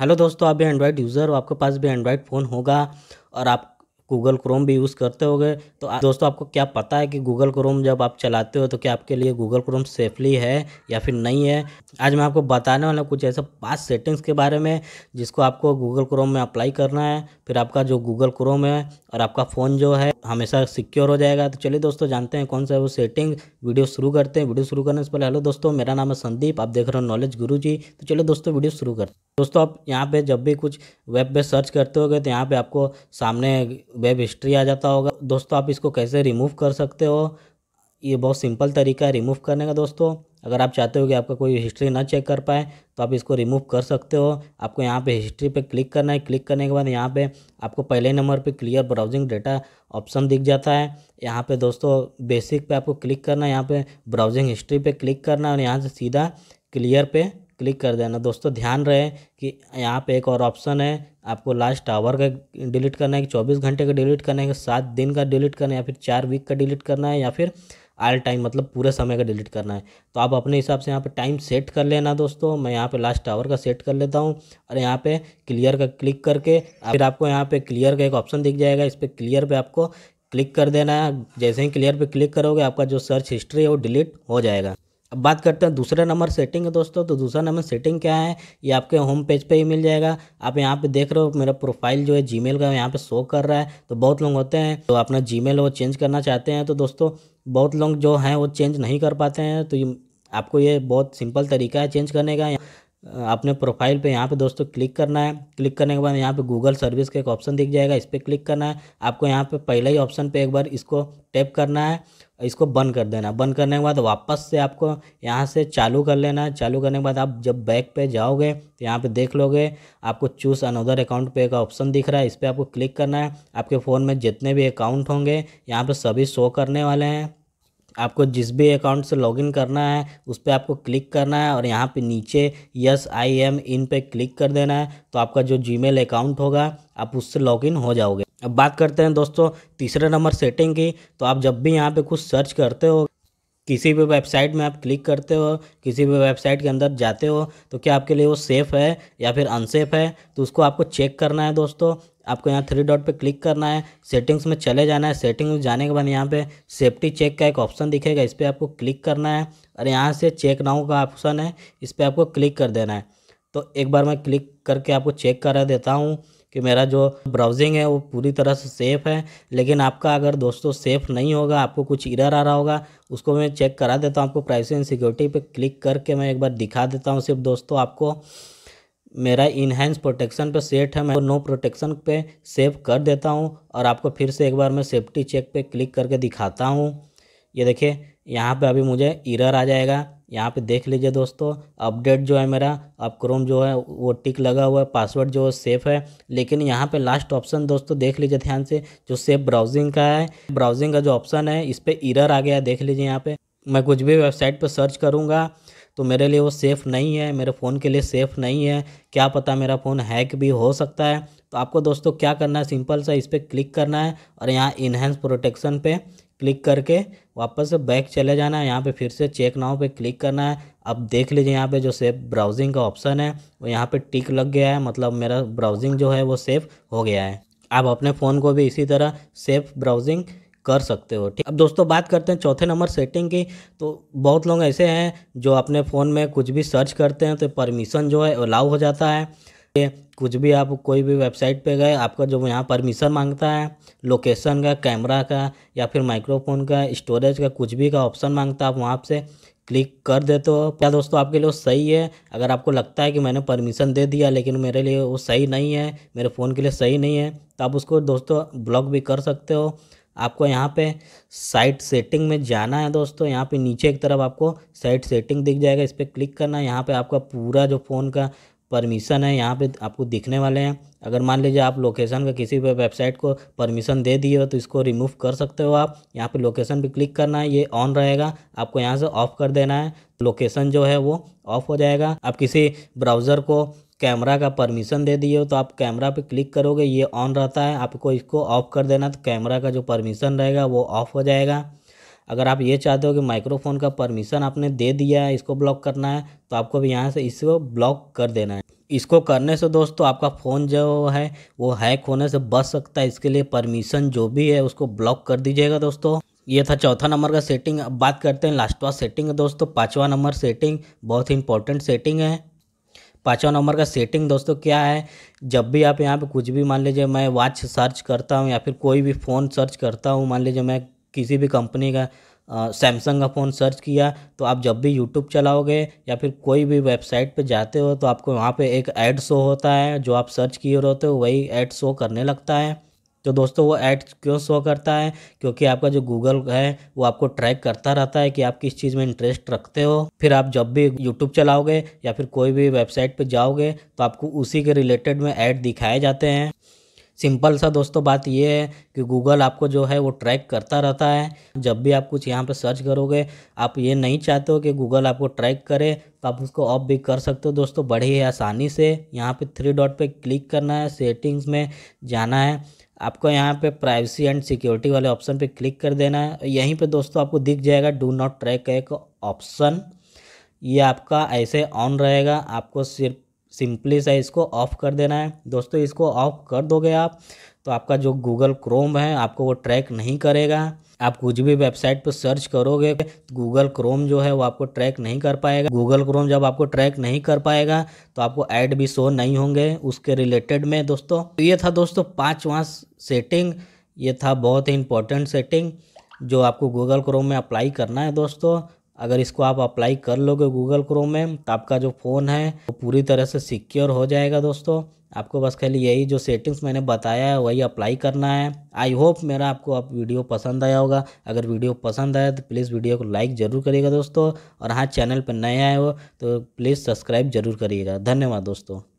hello दोस्तों आप भी एंड्रॉयड यूज़र हो आपके पास भी एंड्रॉयड फ़ोन होगा और आप गूगल क्रोम भी यूज़ करते होगे तो दोस्तों आपको क्या पता है कि गूगल क्रोम जब आप चलाते हो तो क्या आपके लिए गूगल क्रोम सेफली है या फिर नहीं है आज मैं आपको बताने वाला कुछ ऐसा पाँच सेटिंग्स के बारे में जिसको आपको गूगल क्रोम में अप्लाई करना है फिर आपका जो गूगल क्रोम है और आपका फ़ोन जो है हमेशा सिक्योर हो जाएगा तो चलिए दोस्तों जानते हैं कौन सा है वो सेटिंग वीडियो शुरू करते हैं वीडियो शुरू करने से पहले हेलो दोस्तों मेरा नाम है संदीप आप देख रहे हो नॉलेज गुरु जी तो चलिए दोस्तों वीडियो शुरू करते हैं दोस्तों आप यहाँ पे जब भी कुछ वेब पे सर्च करते हो तो यहाँ पे आपको सामने वेब हिस्ट्री आ जाता होगा दोस्तों आप इसको कैसे रिमूव कर सकते हो ये बहुत सिंपल तरीका है रिमूव करने का दोस्तों अगर आप चाहते हो कि आपका कोई हिस्ट्री ना चेक कर पाए तो आप इसको रिमूव कर सकते हो आपको यहाँ पे हिस्ट्री पे क्लिक करना है क्लिक करने के बाद यहाँ पे आपको पहले नंबर पे क्लियर ब्राउजिंग डेटा ऑप्शन दिख जाता है यहाँ पे दोस्तों बेसिक पे आपको क्लिक करना है यहाँ पे ब्राउजिंग हिस्ट्री पे क्लिक करना है और यहाँ से सीधा क्लियर पे क्लिक कर देना दोस्तों ध्यान रहे कि यहाँ पे एक और ऑप्शन है आपको लास्ट आवर का डिलीट करना है कि चौबीस घंटे का डिलीट करना है कि सात दिन का डिलीट करना है या फिर चार वीक का डिलीट करना है या फिर आल टाइम मतलब पूरे समय का डिलीट करना है तो आप अपने हिसाब से यहाँ पे टाइम सेट कर लेना दोस्तों मैं यहाँ पे लास्ट आवर का सेट कर लेता हूँ और यहाँ पे क्लियर का क्लिक करके फिर आपको यहाँ पे क्लियर का एक ऑप्शन दिख जाएगा इस पर क्लियर पर आपको क्लिक कर देना है जैसे ही क्लियर पर क्लिक करोगे आपका जो सर्च हिस्ट्री है वो डिलीट हो जाएगा अब बात करते हैं दूसरा नंबर सेटिंग है दोस्तों तो दूसरा नंबर सेटिंग क्या है ये आपके होम पेज पे ही मिल जाएगा आप यहाँ पे देख रहे हो मेरा प्रोफाइल जो है जीमेल का यहाँ पे शो कर रहा है तो बहुत लोग होते हैं तो अपना जीमेल वो चेंज करना चाहते हैं तो दोस्तों बहुत लोग जो हैं वो चेंज नहीं कर पाते हैं तो आपको ये बहुत सिंपल तरीका है चेंज करने का अपने प्रोफाइल पे यहाँ पे दोस्तों क्लिक करना है क्लिक करने के बाद यहाँ पे गूगल सर्विस का एक ऑप्शन दिख जाएगा इस पर क्लिक करना है आपको यहाँ पे पहले ही ऑप्शन पे एक बार इसको टैप करना है इसको बंद कर देना बंद करने के बाद वापस से आपको यहाँ से चालू कर लेना है चालू करने के बाद आप जब बैक पे जाओगे तो यहाँ पर देख लोगे आपको चूज़ अनदर अकाउंट पे का ऑप्शन दिख रहा है इस पर आपको क्लिक करना है आपके फ़ोन में जितने भी अकाउंट होंगे यहाँ पर सभी शो करने वाले हैं आपको जिस भी अकाउंट से लॉगिन करना है उस पर आपको क्लिक करना है और यहाँ पे नीचे यस आई एम इन पे क्लिक कर देना है तो आपका जो जीमेल अकाउंट होगा आप उससे लॉगिन हो जाओगे अब बात करते हैं दोस्तों तीसरे नंबर सेटिंग की तो आप जब भी यहाँ पे कुछ सर्च करते हो किसी भी वेबसाइट में आप क्लिक करते हो किसी भी वेबसाइट के अंदर जाते हो तो क्या आपके लिए वो सेफ़ है या फिर अनसेफ़ है तो उसको आपको चेक करना है दोस्तों आपको यहाँ थ्री डॉट पे क्लिक करना है सेटिंग्स में चले जाना है सेटिंग जाने के बाद यहाँ पे सेफ्टी चेक का एक ऑप्शन दिखेगा इस पर आपको क्लिक करना है और यहाँ से चेक नाउ का ऑप्शन है इस पर आपको क्लिक कर देना है तो एक बार मैं क्लिक करके आपको चेक करा देता हूँ कि मेरा जो ब्राउजिंग है वो पूरी तरह से सेफ़ है लेकिन आपका अगर दोस्तों सेफ़ नहीं होगा आपको कुछ इरर आ रहा होगा उसको मैं चेक करा देता हूँ आपको प्राइवेसी एंड सिक्योरिटी पे क्लिक करके मैं एक बार दिखा देता हूँ सिर्फ दोस्तों आपको मेरा इनहेंस प्रोटेक्शन पे सेट है मैं नो प्रोटेक्शन पे सेव कर देता हूँ और आपको फिर से एक बार मैं सेफ्टी चेक पे क्लिक करके दिखाता हूँ ये देखिए यहाँ पे अभी मुझे इरर आ जाएगा यहाँ पे देख लीजिए दोस्तों अपडेट जो है मेरा अब क्रोम जो है वो टिक लगा हुआ है पासवर्ड जो है सेफ़ है लेकिन यहाँ पे लास्ट ऑप्शन दोस्तों देख लीजिए ध्यान से जो सेफ ब्राउजिंग का है ब्राउजिंग का जो ऑप्शन है इस पर इरर आ गया देख लीजिए यहाँ पर मैं कुछ भी वेबसाइट पर सर्च करूँगा तो मेरे लिए वो सेफ़ नहीं है मेरे फ़ोन के लिए सेफ़ नहीं है क्या पता मेरा फ़ोन हैक भी हो सकता है तो आपको दोस्तों क्या करना है सिंपल सा इस पर क्लिक करना है और यहाँ इन्हेंस प्रोटेक्शन पे क्लिक करके वापस से बैक चले जाना है यहाँ पे फिर से चेक नाव पे क्लिक करना है अब देख लीजिए यहाँ पे जो सेफ ब्राउजिंग का ऑप्शन है वो यहाँ पे टिक लग गया है मतलब मेरा ब्राउजिंग जो है वो सेफ़ हो गया है आप अपने फ़ोन को भी इसी तरह सेफ़ ब्राउजिंग कर सकते हो ठीक अब दोस्तों बात करते हैं चौथे नंबर सेटिंग की तो बहुत लोग ऐसे हैं जो अपने फ़ोन में कुछ भी सर्च करते हैं तो परमिशन जो है अलाउ हो जाता है कुछ भी आप कोई भी वेबसाइट पे गए आपका जो यहाँ परमिशन मांगता है लोकेशन का कैमरा का या फिर माइक्रोफोन का स्टोरेज का कुछ भी का ऑप्शन मांगता है आप वहाँ से क्लिक कर देते हो क्या दोस्तों आपके लिए वो सही है अगर आपको लगता है कि मैंने परमिशन दे दिया लेकिन मेरे लिए वो सही नहीं है मेरे फ़ोन के लिए सही नहीं है तो आप उसको दोस्तों ब्लॉक भी कर सकते हो आपको यहाँ पे साइट सेटिंग में जाना है दोस्तों यहाँ पे नीचे एक तरफ आपको साइट सेटिंग दिख जाएगा इस पर क्लिक करना है यहाँ पर आपका पूरा जो फ़ोन का परमिशन है यहाँ पे आपको दिखने वाले हैं अगर मान लीजिए आप लोकेशन का किसी भी वेबसाइट को परमिशन दे दिए हो तो इसको रिमूव कर सकते हो आप यहाँ पे लोकेशन पे क्लिक करना है ये ऑन रहेगा आपको यहाँ से ऑफ़ कर देना है लोकेशन जो है वो ऑफ़ हो जाएगा आप किसी ब्राउज़र को कैमरा का परमिशन दे दिए हो तो आप कैमरा पे क्लिक करोगे ये ऑन रहता है आपको इसको ऑफ़ कर देना तो कैमरा का जो परमिशन रहेगा वो ऑफ़ हो जाएगा अगर आप ये चाहते हो कि माइक्रोफोन का परमिशन आपने दे दिया है इसको ब्लॉक करना है तो आपको भी यहाँ से इसको ब्लॉक कर देना है इसको करने से दोस्तों आपका फ़ोन जो है वो हैक होने से बच सकता है इसके लिए परमिशन जो भी है उसको ब्लॉक कर दीजिएगा दोस्तों ये था चौथा नंबर का सेटिंग अब बात करते हैं लास्ट वाला सेटिंग दोस्तों पाँचवा नंबर सेटिंग बहुत ही इंपॉर्टेंट सेटिंग है पाँचवा नंबर का सेटिंग दोस्तों क्या है जब भी आप यहाँ पे कुछ भी मान लीजिए मैं वॉच सर्च करता हूँ या फिर कोई भी फ़ोन सर्च करता हूँ मान लीजिए मैं किसी भी कंपनी का सैमसंग का फ़ोन सर्च किया तो आप जब भी यूट्यूब चलाओगे या फिर कोई भी वेबसाइट पे जाते हो तो आपको वहाँ पे एक ऐड शो होता है जो आप सर्च किए रहते हो वही ऐड शो करने लगता है तो दोस्तों वो ऐड क्यों शो करता है क्योंकि आपका जो गूगल है वो आपको ट्रैक करता रहता है कि आप किस चीज़ में इंटरेस्ट रखते हो फिर आप जब भी यूट्यूब चलाओगे या फिर कोई भी वेबसाइट पर जाओगे तो आपको उसी के रिलेटेड में ऐड दिखाए जाते हैं सिंपल सा दोस्तों बात ये है कि गूगल आपको जो है वो ट्रैक करता रहता है जब भी आप कुछ यहाँ पर सर्च करोगे आप ये नहीं चाहते हो कि गूगल आपको ट्रैक करे तो आप उसको ऑफ भी कर सकते हो दोस्तों बड़ी ही आसानी से यहाँ पे थ्री डॉट पे क्लिक करना है सेटिंग्स में जाना है आपको यहाँ पे प्राइवेसी एंड सिक्योरिटी वाले ऑप्शन पे क्लिक कर देना है यहीं पे दोस्तों आपको दिख जाएगा डू नॉट ट्रैक एक ऑप्शन ये आपका ऐसे ऑन रहेगा आपको सिर्फ सिंपली से इसको ऑफ़ कर देना है दोस्तों इसको ऑफ़ कर दोगे आप तो आपका जो गूगल क्रोम है आपको वो ट्रैक नहीं करेगा आप कुछ भी वेबसाइट पर सर्च करोगे गूगल क्रोम जो है वो आपको ट्रैक नहीं कर पाएगा गूगल क्रोम जब आपको ट्रैक नहीं कर पाएगा तो आपको ऐड भी शो नहीं होंगे उसके रिलेटेड में दोस्तों तो ये था दोस्तों पाँचवा सेटिंग ये था बहुत ही इंपॉर्टेंट सेटिंग जो आपको गूगल क्रोम में अप्लाई करना है दोस्तों अगर इसको आप अप्लाई कर लोगे गूगल क्रोम में तो आपका जो फ़ोन है वो पूरी तरह से सिक्योर हो जाएगा दोस्तों आपको बस खाली यही जो सेटिंग्स मैंने बताया है वही अप्लाई करना है आई होप मेरा आपको आप वीडियो पसंद आया होगा अगर वीडियो पसंद आया तो प्लीज़ वीडियो को लाइक ज़रूर करिएगा दोस्तों और हाँ चैनल पर नए आए हो तो प्लीज़ सब्सक्राइब ज़रूर करिएगा धन्यवाद दोस्तों